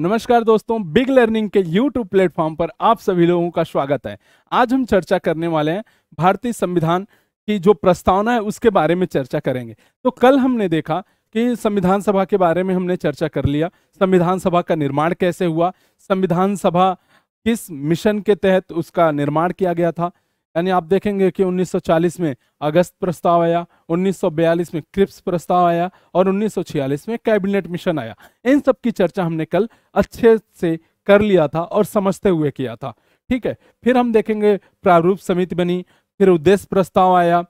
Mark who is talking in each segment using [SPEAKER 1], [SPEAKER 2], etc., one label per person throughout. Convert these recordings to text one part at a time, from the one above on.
[SPEAKER 1] नमस्कार दोस्तों big learning के YouTube प्लेटफॉर्म पर आप सभी लोगों का स्वागत है आज हम चर्चा करने वाले हैं भारतीय संविधान की जो प्रस्तावना है उसके बारे में चर्चा करेंगे तो कल हमने देखा कि संविधान सभा के बारे में हमने चर्चा कर लिया संविधान सभा का निर्माण कैसे हुआ संविधान सभा किस मिशन के तहत उसका निर्माण किया गया था यानी आप देखेंगे कि 1940 में अगस्त प्रस्ताव आया 1942 में क्रिप्स प्रस्ताव आया और 1946 में कैबिनेट मिशन आया इन सब की चर्चा हमने कल अच्छे से कर लिया था और समझते हुए किया था ठीक है फिर हम देखेंगे प्रारूप समिति बनी फिर उद्देश्य प्रस्ताव आया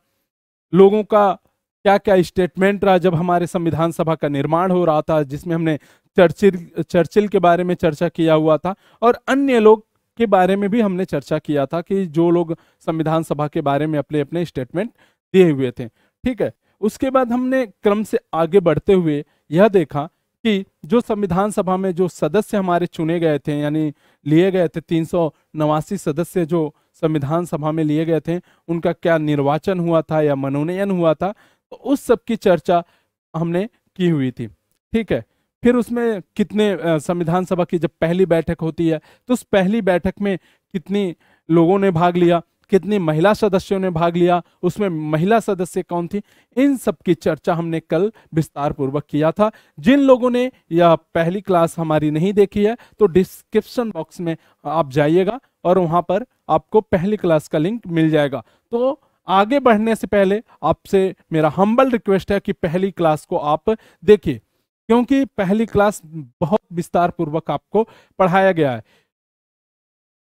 [SPEAKER 1] लोगों का क्या क्या स्टेटमेंट रहा जब हमारे संविधान सभा का निर्माण हो रहा था जिसमें हमने चर्चिल चर्चिल के बारे में चर्चा किया हुआ था और अन्य लोग के बारे में भी हमने चर्चा किया था कि जो लोग संविधान सभा के बारे में अपने अपने स्टेटमेंट दिए हुए थे ठीक है उसके बाद हमने क्रम से आगे बढ़ते हुए यह देखा कि जो संविधान सभा में जो सदस्य हमारे चुने गए थे यानी लिए गए थे तीन सदस्य जो संविधान सभा में लिए गए थे उनका क्या निर्वाचन हुआ था या मनोनयन हुआ था तो उस सब की चर्चा हमने की हुई थी ठीक है फिर उसमें कितने संविधान सभा की जब पहली बैठक होती है तो उस पहली बैठक में कितनी लोगों ने भाग लिया कितनी महिला सदस्यों ने भाग लिया उसमें महिला सदस्य कौन थी इन सब की चर्चा हमने कल विस्तार पूर्वक किया था जिन लोगों ने यह पहली क्लास हमारी नहीं देखी है तो डिस्क्रिप्शन बॉक्स में आप जाइएगा और वहां पर आपको पहली क्लास का लिंक मिल जाएगा तो आगे बढ़ने से पहले आपसे मेरा हम्बल रिक्वेस्ट है कि पहली क्लास को आप देखिए क्योंकि पहली क्लास बहुत विस्तार पूर्वक आपको पढ़ाया गया है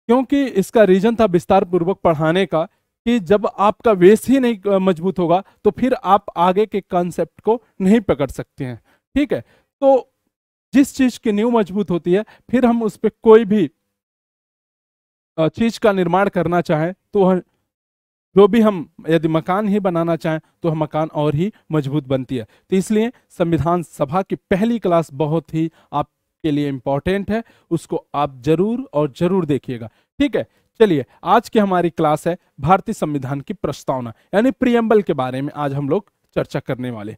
[SPEAKER 1] क्योंकि इसका रीजन था विस्तार पूर्वक पढ़ाने का कि जब आपका वेस ही नहीं मजबूत होगा तो फिर आप आगे के कॉन्सेप्ट को नहीं पकड़ सकते हैं ठीक है तो जिस चीज की न्यू मजबूत होती है फिर हम उस पर कोई भी चीज का निर्माण करना चाहें तो जो भी हम यदि मकान ही बनाना चाहें तो हम मकान और ही मजबूत बनती है तो इसलिए संविधान सभा की पहली क्लास बहुत ही आपके लिए इम्पोर्टेंट है उसको आप जरूर और जरूर देखिएगा ठीक है चलिए आज की हमारी क्लास है भारतीय संविधान की प्रस्तावना यानी प्रियम्बल के बारे में आज हम लोग चर्चा करने वाले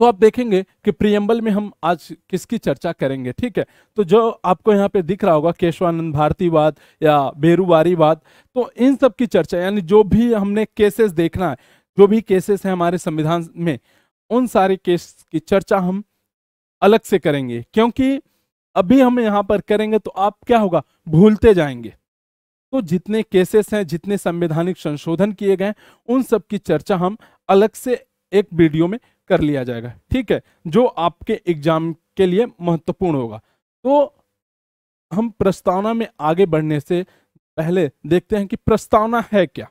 [SPEAKER 1] तो आप देखेंगे कि प्रियम्बल में हम आज किसकी चर्चा करेंगे ठीक है तो जो आपको यहाँ पे दिख रहा होगा केशवानंद भारतीवाद या बेरूबारीवाद तो इन सब की चर्चा यानी जो भी हमने केसेस देखना है जो भी केसेस है हमारे संविधान में उन सारे केस की चर्चा हम अलग से करेंगे क्योंकि अभी हम यहाँ पर करेंगे तो आप क्या होगा भूलते जाएंगे तो जितने केसेस हैं जितने संवैधानिक संशोधन किए गए उन सब की चर्चा हम अलग से एक वीडियो में कर लिया जाएगा ठीक है जो आपके एग्जाम के लिए महत्वपूर्ण होगा तो हम प्रस्तावना में आगे बढ़ने से पहले देखते हैं कि प्रस्तावना है क्या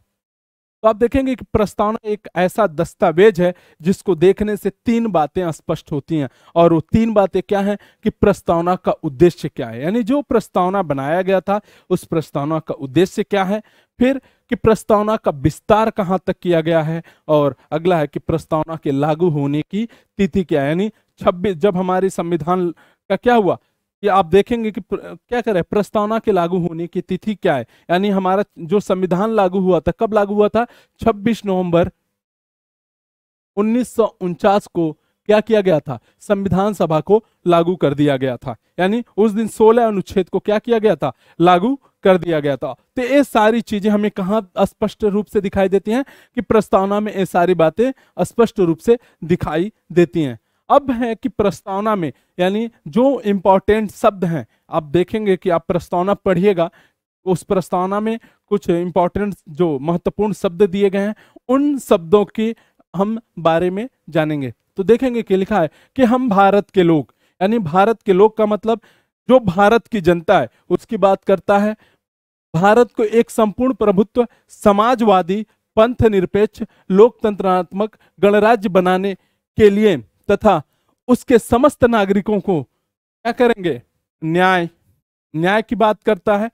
[SPEAKER 1] तो आप देखेंगे कि प्रस्तावना एक ऐसा दस्तावेज है जिसको देखने से तीन बातें स्पष्ट होती हैं और वो तीन बातें क्या हैं कि प्रस्तावना का उद्देश्य क्या है यानी जो प्रस्तावना बनाया गया था उस प्रस्तावना का उद्देश्य क्या है फिर कि प्रस्तावना का विस्तार कहाँ तक किया गया है और अगला है कि प्रस्तावना के लागू होने की तिथि क्या है यानी छब्बीस जब हमारे संविधान का क्या हुआ कि आप देखेंगे कि क्या कह रहे हैं प्रस्तावना के लागू होने की तिथि क्या है यानी हमारा जो संविधान लागू हुआ था कब लागू हुआ था 26 नवंबर उन्नीस को क्या किया गया था संविधान सभा को लागू कर दिया गया था यानी उस दिन 16 अनुच्छेद को क्या किया गया था लागू कर दिया गया था तो ये सारी चीजें हमें कहा स्पष्ट रूप से दिखाई देती हैं कि प्रस्तावना में ये सारी बातें स्पष्ट रूप से दिखाई देती हैं अब है कि प्रस्तावना में यानी जो इंपॉर्टेंट शब्द हैं आप देखेंगे कि आप प्रस्तावना पढ़िएगा उस प्रस्तावना में कुछ इंपॉर्टेंट जो महत्वपूर्ण शब्द दिए गए हैं उन शब्दों के हम बारे में जानेंगे तो देखेंगे कि लिखा है कि हम भारत के लोग यानी भारत के लोग का मतलब जो भारत की जनता है उसकी बात करता है भारत को एक संपूर्ण प्रभुत्व समाजवादी पंथ निरपेक्ष लोकतंत्रात्मक गणराज्य बनाने के लिए तथा उसके समस्त नागरिकों को क्या करेंगे न्याय न्याय की बात करता है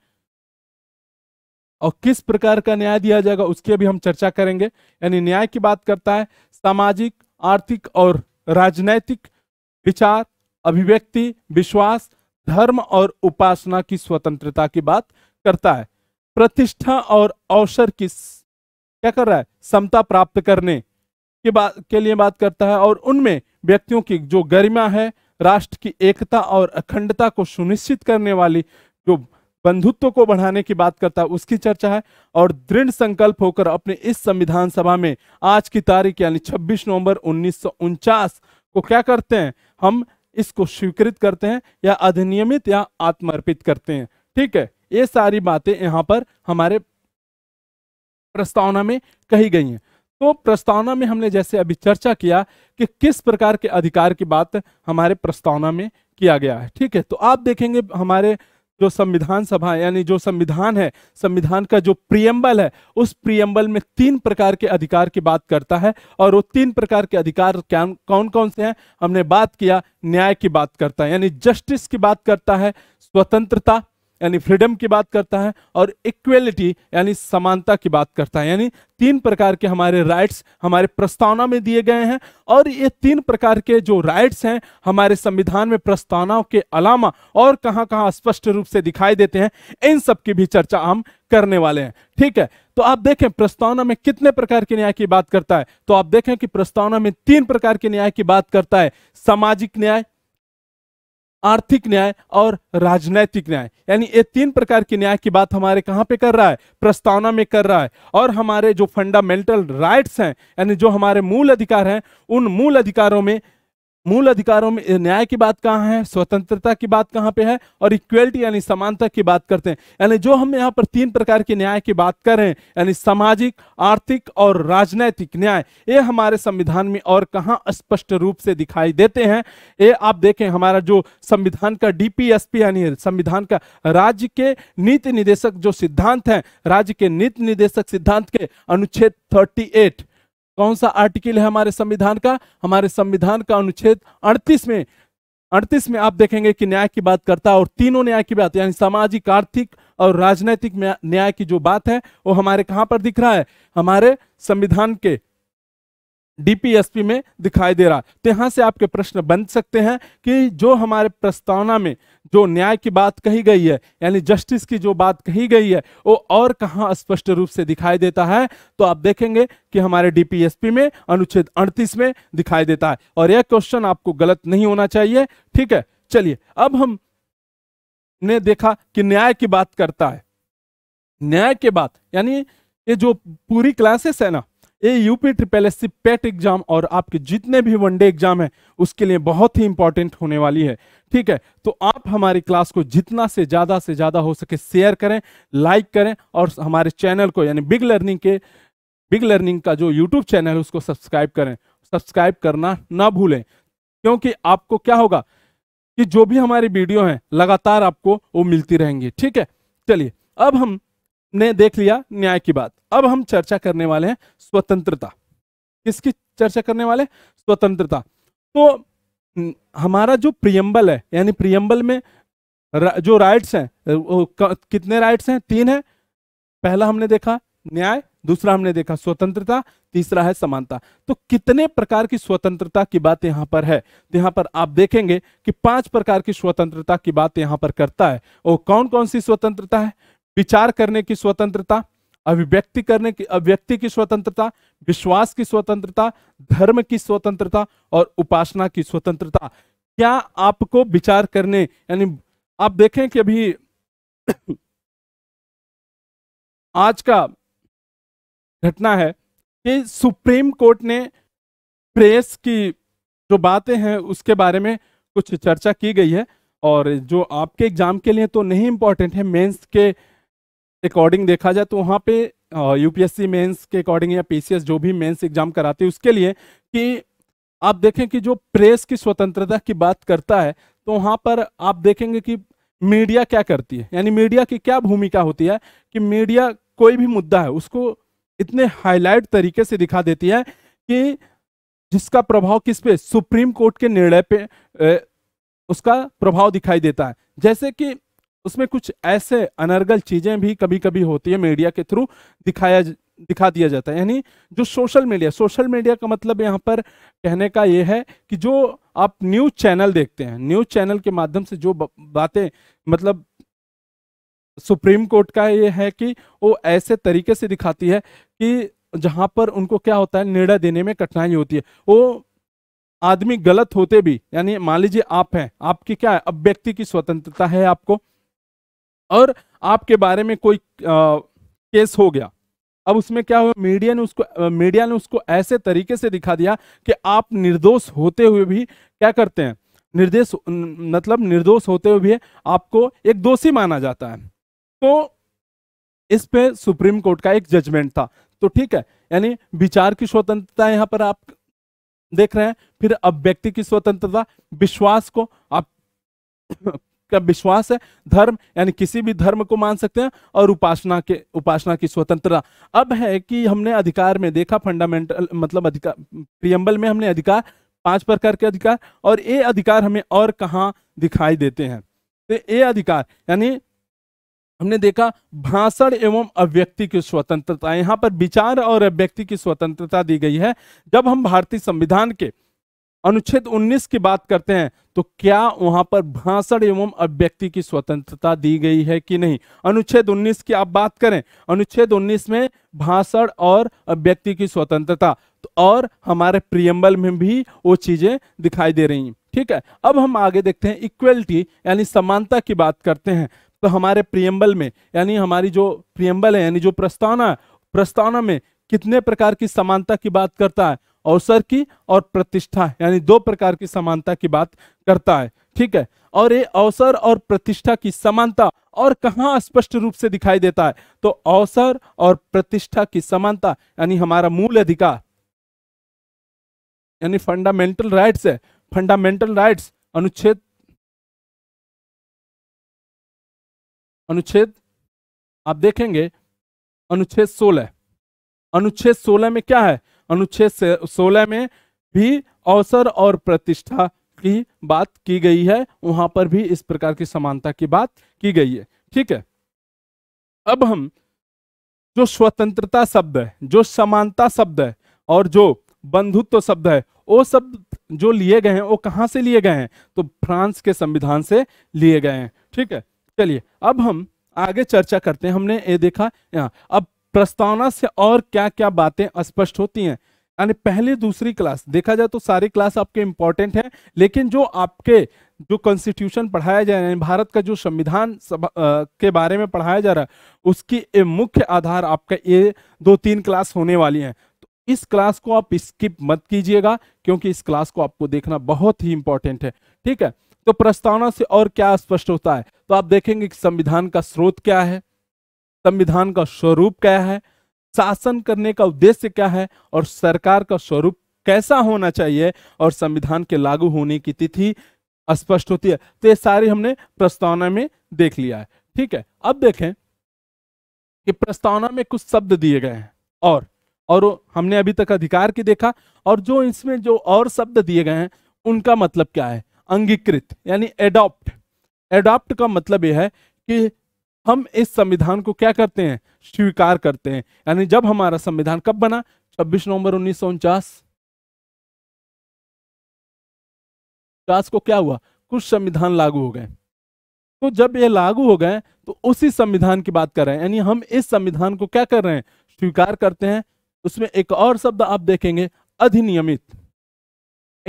[SPEAKER 1] और किस प्रकार का न्याय दिया जाएगा उसकी भी हम चर्चा करेंगे यानी न्याय की बात करता है सामाजिक आर्थिक और राजनैतिक विचार अभिव्यक्ति विश्वास धर्म और उपासना की स्वतंत्रता की बात करता है प्रतिष्ठा और अवसर की क्या कर रहा है समता प्राप्त करने के बात के लिए बात करता है और उनमें व्यक्तियों की जो गरिमा है राष्ट्र की एकता और अखंडता को सुनिश्चित करने वाली जो बंधुत्व को बढ़ाने की बात करता है उसकी चर्चा है और दृढ़ संकल्प होकर अपने इस संविधान सभा में आज की तारीख यानी 26 नवंबर उन्नीस को क्या करते हैं हम इसको स्वीकृत करते हैं या अधिनियमित या आत्मर्पित करते हैं ठीक है ये सारी बातें यहाँ पर हमारे प्रस्तावना में कही गई हैं तो प्रस्तावना में हमने जैसे अभी चर्चा किया कि किस प्रकार के अधिकार की बात हमारे प्रस्तावना में किया गया है ठीक है तो आप देखेंगे हमारे जो संविधान सभा यानी जो संविधान है संविधान का जो प्रियम्बल है उस प्रियम्बल में तीन प्रकार के अधिकार की बात करता है और वो तीन प्रकार के अधिकार कौन कौन से हैं हमने बात किया न्याय की बात करता है यानी जस्टिस की बात करता है स्वतंत्रता यानी फ्रीडम की बात करता है और इक्वेलिटी यानी समानता की बात करता है यानी तीन प्रकार के हमारे राइट्स हमारे प्रस्तावना में दिए गए हैं और ये तीन प्रकार के जो राइट्स हैं हमारे संविधान में प्रस्तावनाओं के अलावा और कहाँ कहाँ स्पष्ट रूप से दिखाई देते हैं इन सब की भी चर्चा हम करने वाले हैं ठीक है तो आप देखें प्रस्तावना में कितने प्रकार के न्याय की बात करता है तो आप देखें कि प्रस्तावना में तीन प्रकार के न्याय की बात करता है सामाजिक न्याय आर्थिक न्याय और राजनैतिक न्याय यानी ये तीन प्रकार के न्याय की बात हमारे कहाँ पे कर रहा है प्रस्तावना में कर रहा है और हमारे जो फंडामेंटल राइट्स हैं यानी जो हमारे मूल अधिकार हैं उन मूल अधिकारों में मूल अधिकारों में न्याय की बात कहाँ है स्वतंत्रता की बात कहाँ पे है और इक्वेलिटी यानी समानता की बात करते हैं यानी जो हम यहाँ पर तीन प्रकार के न्याय की बात कर रहे हैं यानी सामाजिक आर्थिक और राजनैतिक न्याय ये हमारे संविधान में और कहाँ स्पष्ट रूप से दिखाई देते हैं ये आप देखें हमारा जो संविधान का डी यानी संविधान का राज्य के नीति निदेशक जो सिद्धांत है राज्य के नीति निदेशक सिद्धांत के अनुच्छेद थर्टी कौन सा आर्टिकल है हमारे संविधान का हमारे संविधान का अनुच्छेद अड़तीस में अड़तीस में आप देखेंगे कि न्याय की बात करता है और तीनों न्याय की बात यानी सामाजिक आर्थिक और राजनैतिक न्याय की जो बात है वो हमारे कहाँ पर दिख रहा है हमारे संविधान के डीपीएसपी में दिखाई दे रहा तो यहाँ से आपके प्रश्न बन सकते हैं कि जो हमारे प्रस्तावना में जो न्याय की बात कही गई है यानी जस्टिस की जो बात कही गई है वो और कहाँ स्पष्ट रूप से दिखाई देता है तो आप देखेंगे कि हमारे डीपीएसपी में अनुच्छेद अड़तीस में दिखाई देता है और यह क्वेश्चन आपको गलत नहीं होना चाहिए ठीक है चलिए अब हम ने देखा कि न्याय की बात करता है न्याय के बात यानी ये जो पूरी क्लासेस है ना ये UP triple S C PET exam और आपके जितने भी वनडे एग्जाम है उसके लिए बहुत ही इंपॉर्टेंट होने वाली है ठीक है तो आप हमारी क्लास को जितना से ज़्यादा से ज़्यादा हो सके शेयर करें लाइक करें और हमारे चैनल को यानी बिग लर्निंग के बिग लर्निंग का जो यूट्यूब चैनल है उसको सब्सक्राइब करें सब्सक्राइब करना ना भूलें क्योंकि आपको क्या होगा कि जो भी हमारी वीडियो है लगातार आपको वो मिलती रहेंगी ठीक है चलिए अब हम ने देख लिया न्याय की बात अब हम चर्चा करने वाले हैं स्वतंत्रता किसकी चर्चा करने वाले स्वतंत्रता तो हमारा जो प्रियम्बल है यानी प्रियम्बल में जो राइट्स हैं कितने राइट्स हैं तीन है पहला हमने देखा न्याय दूसरा हमने देखा स्वतंत्रता तीसरा है समानता तो कितने प्रकार की स्वतंत्रता की बात यहाँ पर है तो यहाँ पर आप देखेंगे कि पांच प्रकार की स्वतंत्रता की बात यहां पर करता है और कौन कौन सी स्वतंत्रता है विचार करने की स्वतंत्रता अभिव्यक्ति करने की अभिव्यक्ति की स्वतंत्रता विश्वास की स्वतंत्रता धर्म की स्वतंत्रता और उपासना की स्वतंत्रता क्या आपको विचार करने यानी आप देखें कि अभी आज का घटना है कि सुप्रीम कोर्ट ने प्रेस की जो बातें हैं उसके बारे में कुछ चर्चा की गई है और जो आपके एग्जाम के लिए तो नहीं इम्पोर्टेंट है मेंस के अकॉर्डिंग देखा जाए तो वहाँ पे यूपीएससी मेंस के अकॉर्डिंग या पीसीएस जो भी मेंस एग्जाम कराते हैं उसके लिए कि आप देखें कि जो प्रेस की स्वतंत्रता की बात करता है तो वहाँ पर आप देखेंगे कि मीडिया क्या करती है यानी मीडिया की क्या भूमिका होती है कि मीडिया कोई भी मुद्दा है उसको इतने हाईलाइट तरीके से दिखा देती है कि जिसका प्रभाव किस पे सुप्रीम कोर्ट के निर्णय पे ए, उसका प्रभाव दिखाई देता है जैसे कि उसमें कुछ ऐसे अनर्गल चीजें भी कभी कभी होती है मीडिया के थ्रू दिखाया दिखा दिया जाता है यानी जो सोशल मीडिया सोशल मीडिया का मतलब यहाँ पर कहने का ये है कि जो आप न्यूज चैनल देखते हैं न्यूज चैनल के माध्यम से जो बातें मतलब सुप्रीम कोर्ट का ये है कि वो ऐसे तरीके से दिखाती है कि जहाँ पर उनको क्या होता है निर्णय देने में कठिनाई होती है वो आदमी गलत होते भी यानी मान लीजिए आप हैं आपकी क्या है अब व्यक्ति की स्वतंत्रता है आपको और आपके बारे में कोई आ, केस हो गया अब उसमें क्या हुआ मीडिया ने उसको मीडिया ने उसको ऐसे तरीके से दिखा दिया कि आप निर्दोष होते हुए भी क्या करते हैं निर्देश मतलब निर्दोष होते हुए भी आपको एक दोषी माना जाता है तो इस पे सुप्रीम कोर्ट का एक जजमेंट था तो ठीक है यानी विचार की स्वतंत्रता यहाँ पर आप देख रहे हैं फिर अब व्यक्ति की स्वतंत्रता विश्वास को आप का विश्वास है धर्म यानी किसी भी धर्म को मान सकते हैं और उपासना के उपासना की स्वतंत्रता अब है कि हमने अधिकार में देखा फंडामेंटल मतलब अधिकार प्रियम्बल में हमने अधिकार पांच प्रकार के अधिकार और ये अधिकार हमें और कहाँ दिखाई देते हैं तो ये अधिकार यानी हमने देखा भाषण एवं अभिव्यक्ति की स्वतंत्रता यहाँ पर विचार और अभिव्यक्ति की स्वतंत्रता दी गई है जब हम भारतीय संविधान के अनुच्छेद 19 की बात करते हैं तो क्या वहां पर भाषण एवं अभिव्यक्ति की स्वतंत्रता दी गई है कि नहीं अनुच्छेद 19 की आप बात करें अनुच्छेद 19 में भाषण और अभिव्यक्ति की स्वतंत्रता तो और हमारे प्रियम्बल में भी वो चीजें दिखाई दे रही हैं ठीक है अब हम आगे देखते हैं इक्वेलिटी यानी समानता की बात करते हैं तो हमारे प्रियम्बल में यानी हमारी जो प्रियम्बल है यानी जो प्रस्तावना प्रस्तावना में कितने प्रकार की समानता की बात करता है अवसर की और प्रतिष्ठा यानी दो प्रकार की समानता की बात करता है ठीक है और ये अवसर और प्रतिष्ठा की समानता और कहाँ स्पष्ट रूप से दिखाई देता है तो अवसर और प्रतिष्ठा की समानता यानी हमारा मूल अधिकार यानी फंडामेंटल राइट्स है फंडामेंटल राइट्स अनुच्छेद
[SPEAKER 2] अनुच्छेद आप देखेंगे
[SPEAKER 1] अनुच्छेद सोलह अनुच्छेद सोलह में क्या है अनुच्छेद सोलह में भी अवसर और प्रतिष्ठा की बात की गई है वहां पर भी इस प्रकार की समानता की बात की गई है ठीक है अब हम जो स्वतंत्रता शब्द है जो समानता शब्द है और जो बंधुत्व शब्द है वो शब्द जो लिए गए हैं वो कहाँ से लिए गए हैं तो फ्रांस के संविधान से लिए गए हैं ठीक है चलिए अब हम आगे चर्चा करते हैं हमने ये देखा यहाँ अब प्रस्तावना से और क्या क्या बातें स्पष्ट होती हैं यानी पहले दूसरी क्लास देखा जाए तो सारी क्लास आपके इंपॉर्टेंट है लेकिन जो आपके जो कॉन्स्टिट्यूशन पढ़ाया जाए यानी भारत का जो संविधान के बारे में पढ़ाया जा रहा है उसकी मुख्य आधार आपका ये दो तीन क्लास होने वाली हैं तो इस क्लास को आप स्किप मत कीजिएगा क्योंकि इस क्लास को आपको देखना बहुत ही इंपॉर्टेंट है ठीक है तो प्रस्तावना से और क्या स्पष्ट होता है तो आप देखेंगे संविधान का स्रोत क्या है संविधान का स्वरूप क्या है शासन करने का उद्देश्य क्या है और सरकार का स्वरूप कैसा होना चाहिए और संविधान के लागू होने की तिथि स्पष्ट होती है तो ये सारी हमने प्रस्तावना में देख लिया है ठीक है अब देखें कि प्रस्तावना में कुछ शब्द दिए गए हैं और और हमने अभी तक अधिकार की देखा और जो इसमें जो और शब्द दिए गए हैं उनका मतलब क्या है अंगीकृत यानी एडॉप्ट एडॉप्ट का मतलब यह है कि हम इस संविधान को क्या करते हैं स्वीकार करते हैं यानी जब हमारा संविधान कब बना 26 नवंबर उन्नीस पचास को क्या हुआ कुछ संविधान लागू हो गए तो जब ये लागू हो गए तो उसी संविधान की बात कर रहे हैं यानी हम इस संविधान को क्या कर रहे हैं स्वीकार करते हैं उसमें एक और शब्द आप देखेंगे अधिनियमित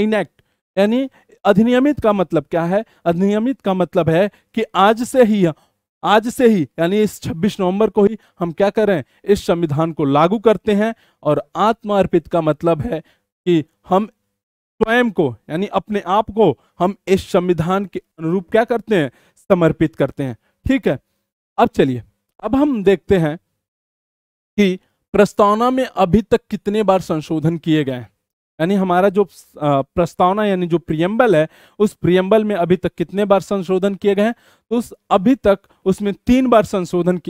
[SPEAKER 1] इनएक्ट यानी अधिनियमित का मतलब क्या है अधिनियमित का मतलब है कि आज से ही आज से ही यानी इस 26 नवंबर को ही हम क्या करें इस संविधान को लागू करते हैं और आत्मार्पित का मतलब है कि हम स्वयं को यानी अपने आप को हम इस संविधान के अनुरूप क्या करते हैं समर्पित करते हैं ठीक है अब चलिए अब हम देखते हैं कि प्रस्तावना में अभी तक कितने बार संशोधन किए गए हैं यानी हमारा जो प्रस्तावना यानी जो प्रियम्बल है उस प्रियम्बल में अभी तक कितने बार संशोधन किए गए हैं तो उस अभी तक उसमें तीन बार संशोधन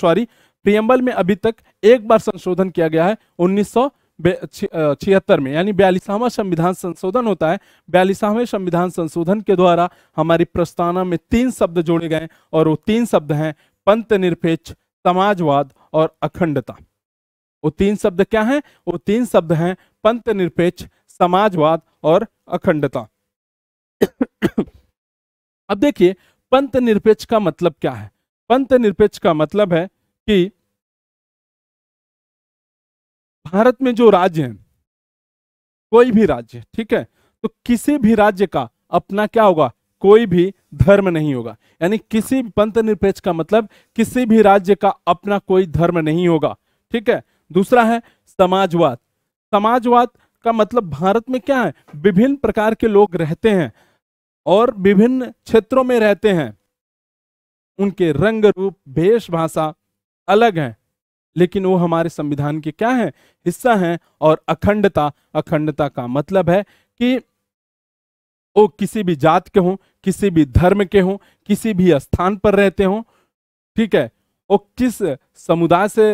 [SPEAKER 1] सॉरी प्रियम्बल में अभी तक एक बार संशोधन किया गया है उन्नीस छिहत्तर में यानी बयालीसवां संविधान संशोधन होता है बयालीसवें संविधान संशोधन के द्वारा हमारी प्रस्तावना में तीन शब्द जोड़े गए और वो तीन शब्द हैं पंत निरपेक्ष समाजवाद और अखंडता वो तीन शब्द क्या हैं वो तीन शब्द हैं पंथ निरपेक्ष समाजवाद और अखंडता अब देखिए पंथ निरपेक्ष का मतलब क्या है पंथ निरपेक्ष का मतलब है कि
[SPEAKER 2] भारत में जो राज्य है
[SPEAKER 1] कोई भी राज्य ठीक है तो किसी भी राज्य का अपना क्या होगा कोई भी धर्म नहीं होगा यानी किसी पंथ निरपेक्ष का मतलब किसी भी राज्य का अपना कोई धर्म नहीं होगा ठीक है दूसरा है समाजवाद समाजवाद का मतलब भारत में क्या है विभिन्न प्रकार के लोग रहते हैं और विभिन्न क्षेत्रों में रहते हैं उनके रंग रूप भेष भाषा अलग है लेकिन वो हमारे संविधान के क्या है हिस्सा हैं और अखंडता अखंडता का मतलब है कि वो किसी भी जात के हों किसी भी धर्म के हों किसी भी स्थान पर रहते हों ठीक है वो किस समुदाय से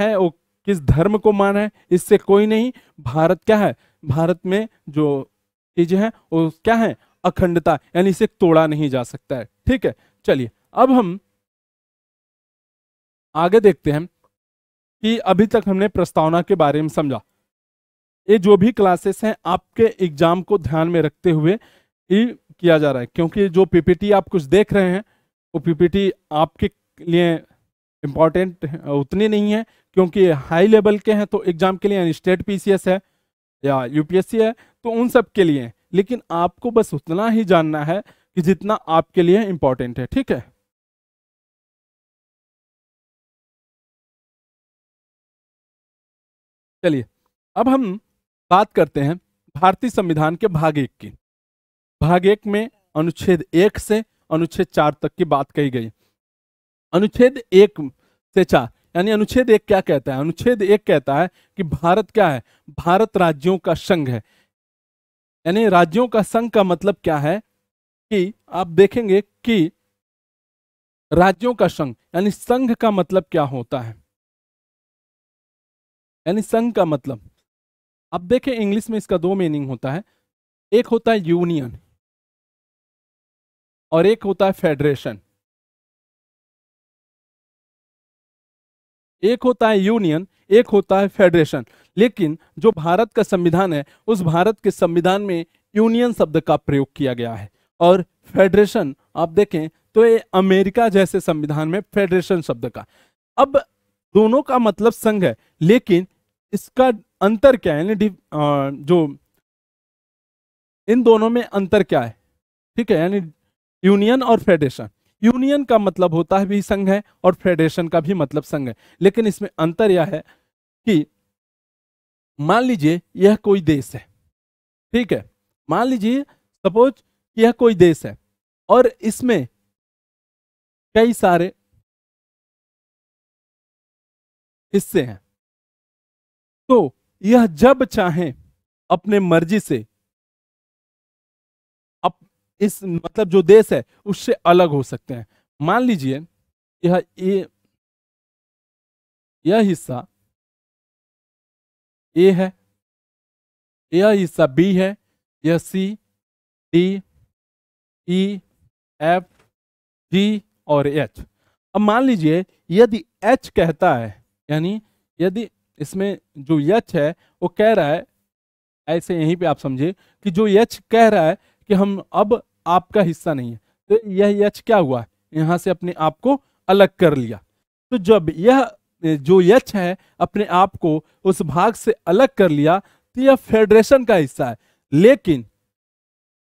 [SPEAKER 1] है वो किस धर्म को माना है इससे कोई नहीं भारत क्या है भारत में जो चीजें हैं वो क्या है अखंडता यानी इसे तोड़ा नहीं जा सकता है ठीक है चलिए अब हम आगे देखते हैं कि अभी तक हमने प्रस्तावना के बारे में समझा ये जो भी क्लासेस हैं आपके एग्जाम को ध्यान में रखते हुए किया जा रहा है क्योंकि जो पीपीटी आप कुछ देख रहे हैं वो पीपीटी आपके लिए इम्पॉर्टेंट उतनी नहीं है क्योंकि हाई लेवल के हैं तो एग्ज़ाम के लिए यानी स्टेट पीसीएस है या यूपीएससी है तो उन सब के लिए लेकिन आपको बस उतना ही जानना है कि जितना आपके लिए इम्पोर्टेंट है ठीक है
[SPEAKER 2] चलिए अब हम बात करते हैं
[SPEAKER 1] भारतीय संविधान के भाग एक की भाग एक में अनुच्छेद एक से अनुच्छेद चार तक की बात कही गई अनुच्छेद एक से चार यानी अनुच्छेद एक क्या कहता है अनुच्छेद एक कहता है कि भारत क्या है भारत राज्यों का संघ है यानी राज्यों का संघ का मतलब क्या है कि आप देखेंगे कि राज्यों का संघ यानी संघ का मतलब क्या होता है
[SPEAKER 2] यानी संघ का मतलब आप देखें इंग्लिश में इसका दो मीनिंग होता है एक होता है यूनियन और एक होता है फेडरेशन
[SPEAKER 1] एक होता है यूनियन एक होता है फेडरेशन लेकिन जो भारत का संविधान है उस भारत के संविधान में यूनियन शब्द का प्रयोग किया गया है और फेडरेशन आप देखें तो ये अमेरिका जैसे संविधान में फेडरेशन शब्द का अब दोनों का मतलब संघ है लेकिन इसका अंतर क्या है यानी जो इन दोनों में अंतर क्या है ठीक है यानी यूनियन और फेडरेशन यूनियन का मतलब होता है भी संघ है और फेडरेशन का भी मतलब संघ है लेकिन इसमें अंतर यह है कि मान लीजिए यह कोई देश है ठीक है मान लीजिए सपोज यह कोई देश है और
[SPEAKER 2] इसमें कई सारे हिस्से हैं तो यह जब चाहे अपने मर्जी से इस मतलब जो देश है उससे अलग हो सकते हैं मान लीजिए यह ए यह हिस्सा ए है यह
[SPEAKER 1] हिस्सा बी है यह C D E F G और एच अब मान लीजिए यदि एच कहता है यानी यदि इसमें जो यच है वो कह रहा है ऐसे यहीं पे आप समझिए कि जो यच कह रहा है कि हम अब आपका हिस्सा नहीं है तो यह यच क्या हुआ यहाँ से अपने आप को अलग कर लिया तो जब यह जो यच है अपने आप को उस भाग से अलग कर लिया तो यह फेडरेशन का हिस्सा है लेकिन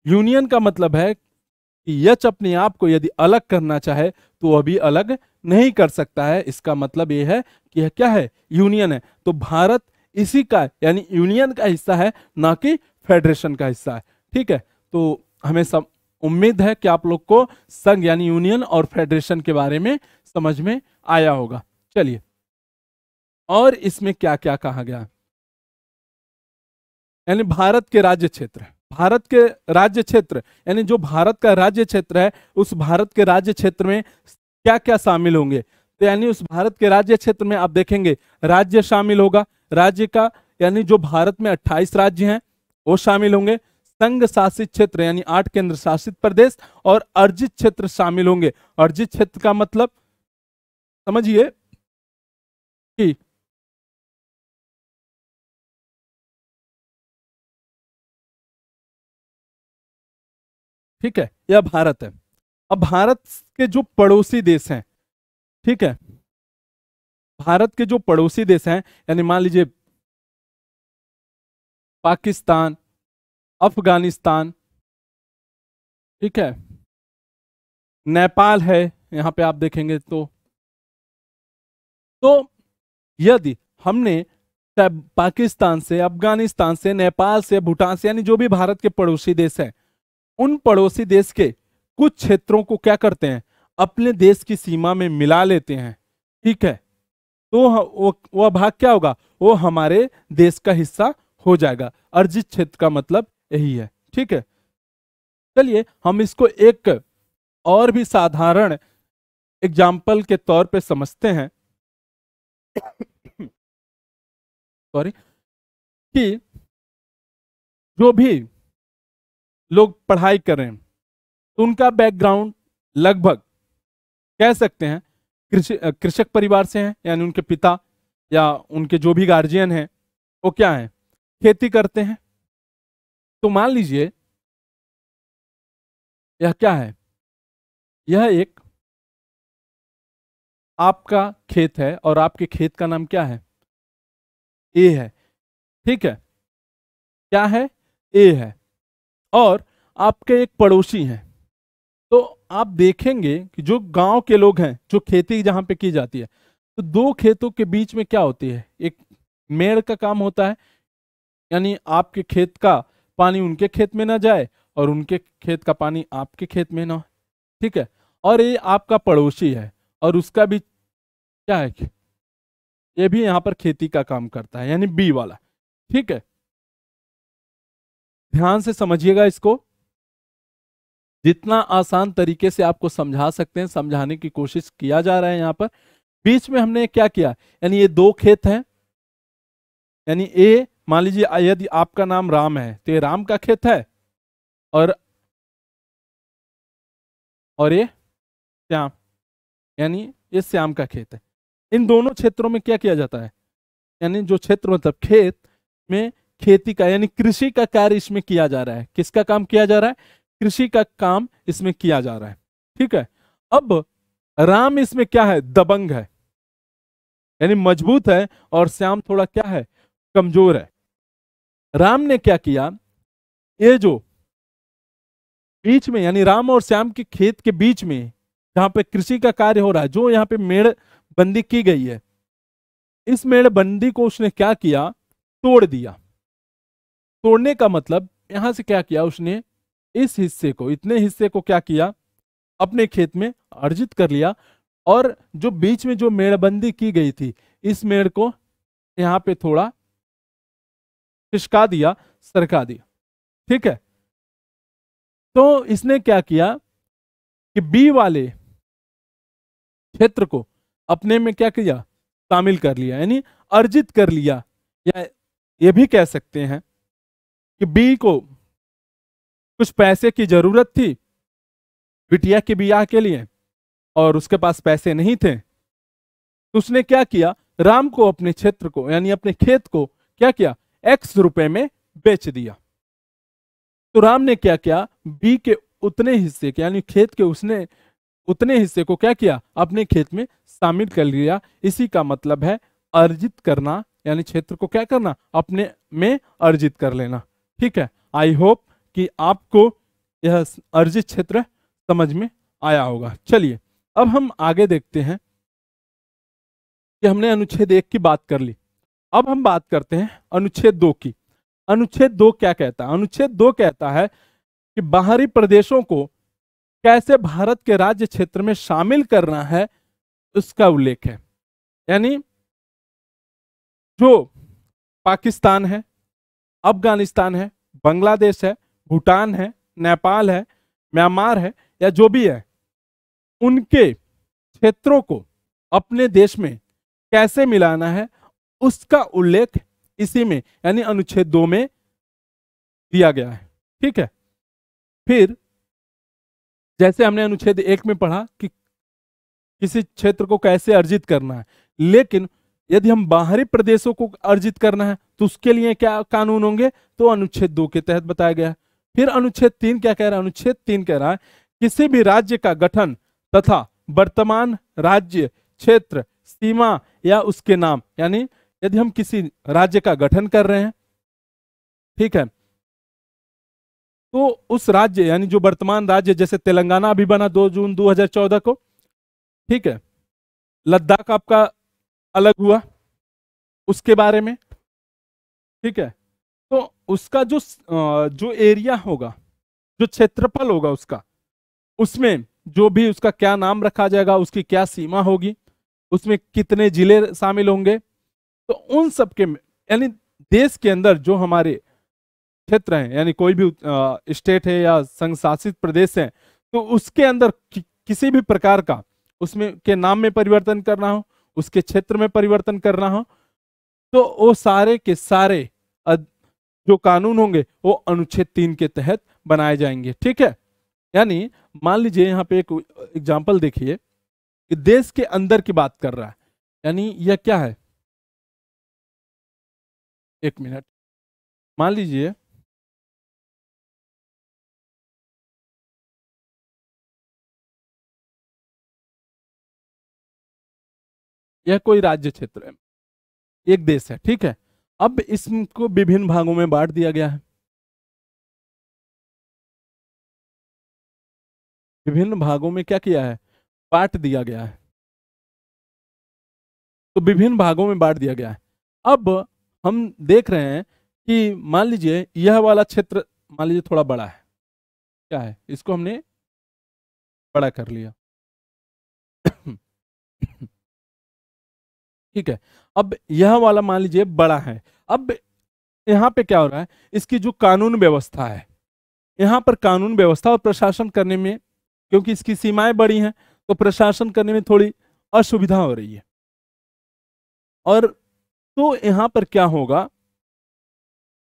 [SPEAKER 1] यूनियन का मतलब है कि यच अपने आप को यदि अलग करना चाहे तो वह भी अलग नहीं कर सकता है इसका मतलब यह है कि यह क्या है यूनियन है तो भारत इसी का यानी यूनियन का हिस्सा है ना कि फेडरेशन का हिस्सा है ठीक है तो हमें सब उम्मीद है कि आप लोग को संघ यानी यूनियन और फेडरेशन के बारे में समझ में आया होगा चलिए और इसमें क्या क्या कहा गया यानी भारत के राज्य क्षेत्र भारत के राज्य क्षेत्र यानी जो भारत का राज्य क्षेत्र है उस भारत के राज्य क्षेत्र में क्या क्या शामिल होंगे तो यानी उस भारत के राज्य क्षेत्र में आप देखेंगे राज्य शामिल होगा राज्य का यानी जो भारत में 28 राज्य हैं वो शामिल होंगे संघ शासित क्षेत्र यानी आठ केंद्र शासित प्रदेश और अर्जित क्षेत्र शामिल होंगे अर्जित क्षेत्र का मतलब समझिए
[SPEAKER 2] कि ठीक है यह भारत है अब भारत के जो पड़ोसी देश हैं ठीक है भारत के जो पड़ोसी देश हैं यानी मान लीजिए पाकिस्तान अफगानिस्तान ठीक है
[SPEAKER 1] नेपाल है यहाँ पे आप देखेंगे तो तो यदि हमने पाकिस्तान से अफगानिस्तान से नेपाल से भूटान से यानी जो भी भारत के पड़ोसी देश हैं उन पड़ोसी देश के कुछ क्षेत्रों को क्या करते हैं अपने देश की सीमा में मिला लेते हैं ठीक है तो वह भाग क्या होगा वो हमारे देश का हिस्सा हो जाएगा अर्जित क्षेत्र का मतलब यही है ठीक है चलिए हम इसको एक और भी साधारण एग्जाम्पल के तौर पे समझते हैं
[SPEAKER 2] सॉरी कि
[SPEAKER 1] जो भी लोग पढ़ाई करें तो उनका बैकग्राउंड लगभग कह सकते हैं कृषक परिवार से हैं यानी उनके पिता या उनके जो भी गार्जियन हैं वो क्या हैं खेती करते हैं
[SPEAKER 2] तो मान लीजिए यह क्या है यह एक आपका खेत है और आपके खेत का नाम क्या है ए है ठीक है क्या है
[SPEAKER 1] ए है और आपके एक पड़ोसी हैं तो आप देखेंगे कि जो गांव के लोग हैं जो खेती जहां पे की जाती है तो दो खेतों के बीच में क्या होती है एक मेड़ का काम होता है यानी आपके खेत का पानी उनके खेत में ना जाए और उनके खेत का पानी आपके खेत में ना हो ठीक है और ये आपका पड़ोसी है और उसका भी क्या है ये भी यहाँ पर खेती का काम करता है यानी बी वाला ठीक है ध्यान से समझिएगा इसको जितना आसान तरीके से आपको समझा सकते हैं समझाने की कोशिश किया जा रहा है यहाँ पर बीच में हमने क्या किया यानी ये दो खेत हैं यानी ए मान लीजिए यदि आपका नाम राम
[SPEAKER 2] है तो ये राम का खेत है और और
[SPEAKER 1] ये श्याम यानी ये श्याम का खेत है इन दोनों क्षेत्रों में क्या किया जाता है यानी जो क्षेत्र मतलब खेत में खेती का यानी कृषि का कार्य इसमें किया जा रहा है किसका काम किया जा रहा है कृषि का काम इसमें किया जा रहा है ठीक है अब राम इसमें क्या है दबंग है यानी मजबूत है और श्याम थोड़ा क्या है कमजोर है राम ने क्या किया ये जो बीच में यानी राम और श्याम के खेत के बीच में जहां पे कृषि का कार्य हो रहा है जो यहाँ पे मेड़ बंदी की गई है इस मेड़ बंदी को उसने क्या किया तोड़ दिया तोड़ने का मतलब यहां से क्या किया उसने इस हिस्से को इतने हिस्से को क्या किया अपने खेत में अर्जित कर लिया और जो बीच में जो मेड़बंदी की गई थी इस मेड़ को यहाँ पे थोड़ा खिसका दिया सरका
[SPEAKER 2] दिया ठीक है तो इसने क्या किया कि
[SPEAKER 1] बी वाले क्षेत्र को अपने में क्या किया शामिल कर लिया यानी अर्जित कर लिया या ये भी कह सकते हैं कि बी को कुछ पैसे की जरूरत थी बिटिया के ब्याह के लिए और उसके पास पैसे नहीं थे तो उसने क्या किया राम को अपने क्षेत्र को यानी अपने खेत को क्या किया एक्स रुपए में बेच दिया तो राम ने क्या किया बी के उतने हिस्से के यानी खेत के उसने उतने हिस्से को क्या किया अपने खेत में शामिल कर लिया इसी का मतलब है अर्जित करना यानी क्षेत्र को क्या करना अपने में अर्जित कर लेना ठीक है आई होप कि आपको यह अर्जित क्षेत्र समझ में आया होगा चलिए अब हम आगे देखते हैं कि हमने अनुच्छेद एक की बात कर ली अब हम बात करते हैं अनुच्छेद दो की अनुच्छेद दो क्या कहता है अनुच्छेद दो कहता है कि बाहरी प्रदेशों को कैसे भारत के राज्य क्षेत्र में शामिल करना है उसका उल्लेख है यानी जो पाकिस्तान है अफगानिस्तान है बांग्लादेश है भूटान है नेपाल है म्यांमार है या जो भी है उनके क्षेत्रों को अपने देश में कैसे मिलाना है उसका उल्लेख इसी में यानी अनुच्छेद दो में दिया गया है ठीक है फिर जैसे हमने अनुच्छेद एक में पढ़ा कि किसी क्षेत्र को कैसे अर्जित करना है लेकिन यदि हम बाहरी प्रदेशों को अर्जित करना है तो उसके लिए क्या कानून होंगे तो अनुच्छेद दो के तहत बताया गया फिर अनुच्छेद तीन क्या कह रहा है अनुच्छेद तीन कह रहा है किसी भी राज्य का गठन तथा वर्तमान राज्य क्षेत्र सीमा या उसके नाम यानी यदि हम किसी राज्य का गठन कर रहे हैं ठीक है तो उस राज्य यानी जो वर्तमान राज्य जैसे तेलंगाना अभी बना 2 जून 2014 को ठीक है लद्दाख आपका अलग हुआ उसके बारे में ठीक है तो उसका जो जो एरिया होगा जो क्षेत्रफल होगा उसका उसमें जो भी उसका क्या नाम रखा जाएगा उसकी क्या सीमा होगी उसमें कितने जिले शामिल होंगे तो उन सब के यानी देश के अंदर जो हमारे क्षेत्र हैं यानी कोई भी स्टेट है या संघ शासित प्रदेश है तो उसके अंदर कि, किसी भी प्रकार का उसमें के नाम में परिवर्तन करना हो उसके क्षेत्र में परिवर्तन करना हो तो वो सारे के सारे अद, जो कानून होंगे वो अनुच्छेद तीन के तहत बनाए जाएंगे ठीक है यानी मान लीजिए यहाँ पे एक एग्जाम्पल देखिए कि देश के अंदर की बात कर रहा है यानी यह क्या है
[SPEAKER 2] एक मिनट मान लीजिए यह कोई राज्य क्षेत्र है एक देश है ठीक है अब इसको विभिन्न भागों में बांट दिया गया है विभिन्न भागों में
[SPEAKER 1] क्या किया है बांट दिया गया है तो विभिन्न भागों में बांट दिया गया है अब हम देख रहे हैं कि मान लीजिए यह वाला क्षेत्र मान लीजिए थोड़ा बड़ा है क्या है इसको हमने बड़ा कर
[SPEAKER 2] लिया ठीक है
[SPEAKER 1] अब यह वाला मान लीजिए बड़ा है अब यहाँ पे क्या हो रहा है इसकी जो कानून व्यवस्था है यहां पर कानून व्यवस्था और प्रशासन करने में क्योंकि इसकी सीमाएं बड़ी हैं तो प्रशासन करने में थोड़ी असुविधा हो रही है और तो यहाँ पर क्या होगा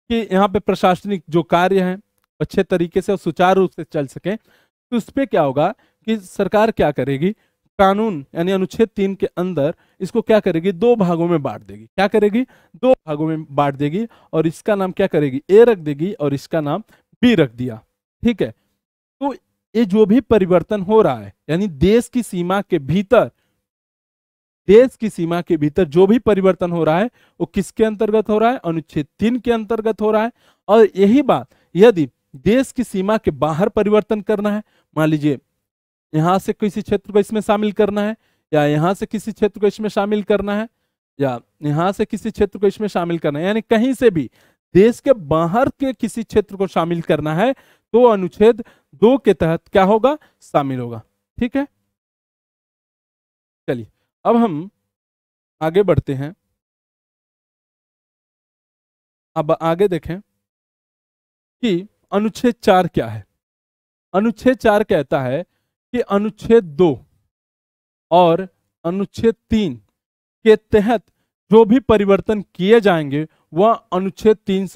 [SPEAKER 1] कि यहाँ पे प्रशासनिक जो कार्य हैं अच्छे तरीके से और सुचारू रूप से चल सके तो उस पर क्या होगा कि सरकार क्या करेगी कानून यानी अनुच्छेद तीन के अंदर इसको क्या करेगी दो भागों में बांट देगी क्या करेगी दो भागों में बांट देगी और इसका नाम क्या करेगी ए रख देगी और इसका नाम बी रख दिया ठीक है तो ये जो भी परिवर्तन हो रहा है यानी देश की सीमा के भीतर देश की सीमा के भीतर जो भी परिवर्तन हो रहा है वो किसके अंतर्गत हो रहा है अनुच्छेद तीन के अंतर्गत हो रहा है और यही बात यदि देश की सीमा के बाहर परिवर्तन करना है मान लीजिए यहाँ से किसी क्षेत्र को इसमें शामिल करना है या यहाँ से किसी क्षेत्र को इसमें शामिल करना है या यहाँ से किसी क्षेत्र को इसमें शामिल करना है यानी कहीं से भी देश के बाहर के किसी क्षेत्र को शामिल करना है तो अनुच्छेद दो के तहत क्या होगा शामिल होगा ठीक है चलिए अब हम आगे बढ़ते हैं
[SPEAKER 2] अब आगे देखें
[SPEAKER 1] कि अनुच्छेद चार क्या है अनुच्छेद चार कहता है कि अनुच्छेद दो और अनुच्छेद तीन के तहत जो भी परिवर्तन किए जाएंगे वह अनुच्छेद तीन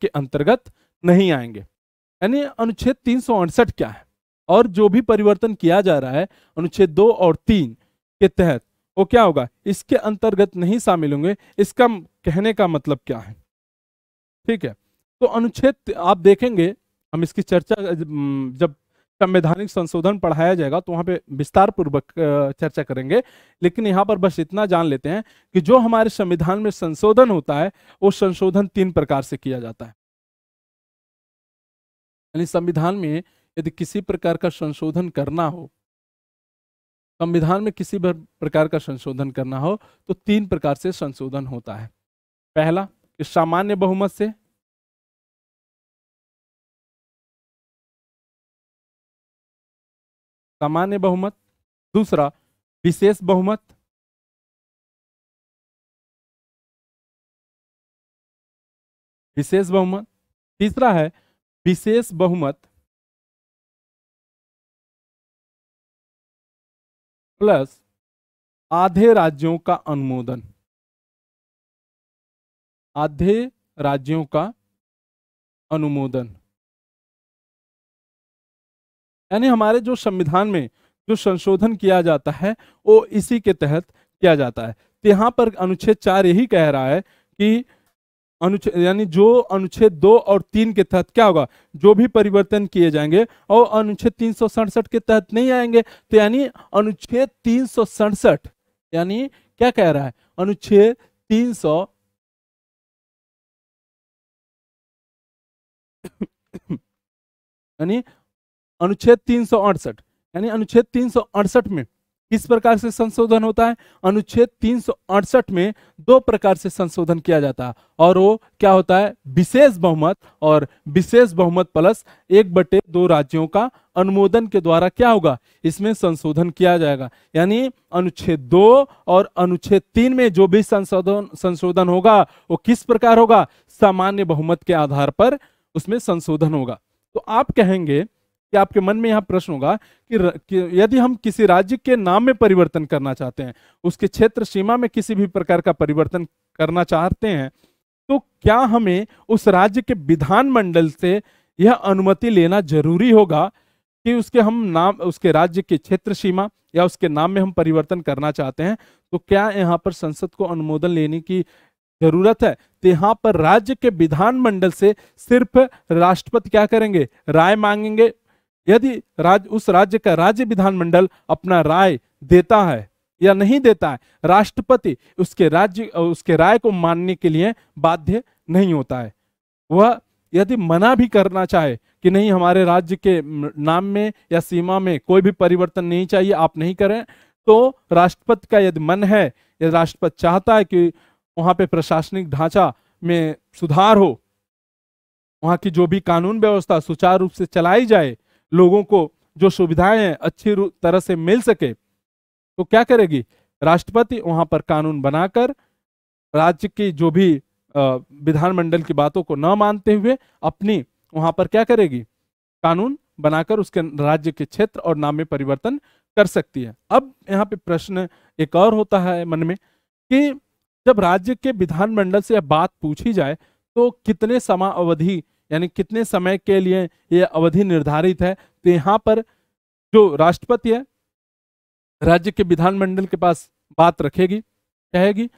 [SPEAKER 1] के अंतर्गत नहीं आएंगे यानी अनुच्छेद तीन क्या है और जो भी परिवर्तन किया जा रहा है अनुच्छेद दो और तीन के तहत वो क्या होगा इसके अंतर्गत नहीं शामिल होंगे इसका कहने का मतलब क्या है ठीक है तो अनुच्छेद आप देखेंगे हम इसकी चर्चा जब संवैधानिक संशोधन पढ़ाया जाएगा तो वहां पे विस्तार पूर्वक चर्चा करेंगे लेकिन यहाँ पर बस इतना जान लेते हैं कि जो हमारे संविधान में संशोधन होता है वो संशोधन तीन प्रकार से किया जाता है यानी संविधान में यदि किसी प्रकार का संशोधन करना हो संविधान में किसी भी प्रकार का संशोधन करना हो तो तीन प्रकार से संशोधन होता है पहला कि सामान्य बहुमत से
[SPEAKER 2] सामान्य बहुमत दूसरा विशेष बहुमत विशेष बहुमत तीसरा है विशेष बहुमत प्लस आधे राज्यों का अनुमोदन आधे राज्यों का अनुमोदन
[SPEAKER 1] यानी हमारे जो संविधान में जो संशोधन किया जाता है वो इसी के तहत किया जाता है तो यहां पर अनुच्छेद चार यही कह रहा है कि अनुच्छेद यानी जो अनुच्छेद दो और तीन के तहत क्या होगा जो भी परिवर्तन किए जाएंगे और अनुच्छेद तीन के तहत नहीं आएंगे तो यानी अनुच्छेद तीन यानी क्या कह रहा है अनुच्छेद तीन सौ यानी अनुच्छेद तीन सौ अड़सठ यानी अनुच्छेद तीन सौ अड़सठ में किस प्रकार से संशोधन होता है अनुच्छेद तीन में दो प्रकार से संशोधन किया जाता है और वो क्या होता है विशेष बहुमत और विशेष बहुमत प्लस एक बटे दो राज्यों का अनुमोदन के द्वारा क्या होगा इसमें संशोधन किया जाएगा यानी अनुच्छेद दो और अनुच्छेद तीन में जो भी संशोधन संशोधन होगा वो किस प्रकार होगा सामान्य बहुमत के आधार पर उसमें संशोधन होगा तो आप कहेंगे कि आपके मन में यहाँ प्रश्न होगा कि, कि यदि हम किसी राज्य के नाम में परिवर्तन करना चाहते हैं उसके क्षेत्र सीमा में किसी भी प्रकार का परिवर्तन करना चाहते हैं तो क्या हमें उस राज्य के विधानमंडल से यह अनुमति लेना जरूरी होगा कि उसके हम नाम उसके राज्य के क्षेत्र सीमा या उसके नाम में हम परिवर्तन करना चाहते हैं तो क्या यहाँ पर संसद को अनुमोदन लेने की जरूरत है तो यहाँ पर राज्य के विधानमंडल से सिर्फ राष्ट्रपति क्या करेंगे राय मांगेंगे यदि राज उस राज्य का राज्य विधानमंडल अपना राय देता है या नहीं देता है राष्ट्रपति उसके राज्य उसके राय को मानने के लिए बाध्य नहीं होता है वह यदि मना भी करना चाहे कि नहीं हमारे राज्य के नाम में या सीमा में कोई भी परिवर्तन नहीं चाहिए आप नहीं करें तो राष्ट्रपति का यदि मन है यदि राष्ट्रपति चाहता है कि वहाँ पे प्रशासनिक ढांचा में सुधार हो वहाँ की जो भी कानून व्यवस्था सुचारू रूप से चलाई जाए लोगों को जो सुविधाएं अच्छी तरह से मिल सके तो क्या करेगी राष्ट्रपति वहां पर कानून बनाकर राज्य की जो भी विधानमंडल की बातों को न मानते हुए अपनी वहां पर क्या करेगी कानून बनाकर उसके राज्य के क्षेत्र और नाम में परिवर्तन कर सकती है अब यहाँ पे प्रश्न एक और होता है मन में कि जब राज्य के विधानमंडल से बात पूछी जाए तो कितने समावधि अवधि यानी कितने समय के लिए ये अवधि निर्धारित है तो यहाँ पर जो राष्ट्रपति है राज्य के विधानमंडल के पास बात रखेगी कहेगी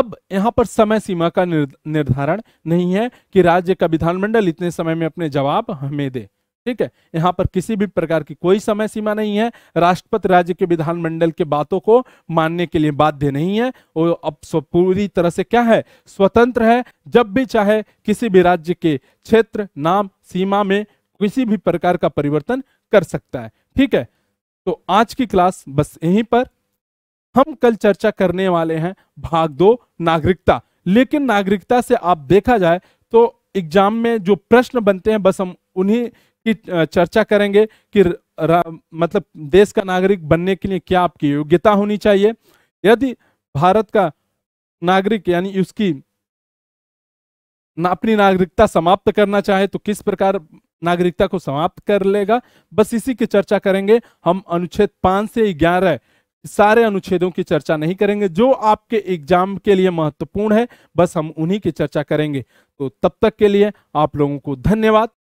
[SPEAKER 1] अब यहाँ पर समय सीमा का निर्धारण नहीं है कि राज्य का विधानमंडल इतने समय में अपने जवाब हमें दे ठीक है यहाँ पर किसी भी प्रकार की कोई समय सीमा नहीं है राष्ट्रपति राज्य के विधानमंडल के बातों को मानने के लिए बाध्य नहीं है वो अब पूरी तरह से क्या है स्वतंत्र है जब भी चाहे किसी भी राज्य के क्षेत्र नाम सीमा में किसी भी प्रकार का परिवर्तन कर सकता है ठीक है तो आज की क्लास बस यहीं पर हम कल चर्चा करने वाले हैं भाग दो नागरिकता लेकिन नागरिकता से आप देखा जाए तो एग्जाम में जो प्रश्न बनते हैं बस हम उन्हीं की चर्चा करेंगे कि मतलब देश का नागरिक बनने के लिए क्या आपकी योग्यता होनी चाहिए यदि भारत का नागरिक यानी उसकी ना अपनी नागरिकता समाप्त करना चाहे तो किस प्रकार नागरिकता को समाप्त कर लेगा बस इसी की चर्चा करेंगे हम अनुच्छेद पांच से ग्यारह सारे अनुच्छेदों की चर्चा नहीं करेंगे जो आपके एग्जाम के लिए महत्वपूर्ण है बस हम उन्हीं की चर्चा करेंगे तो तब तक के लिए आप लोगों को धन्यवाद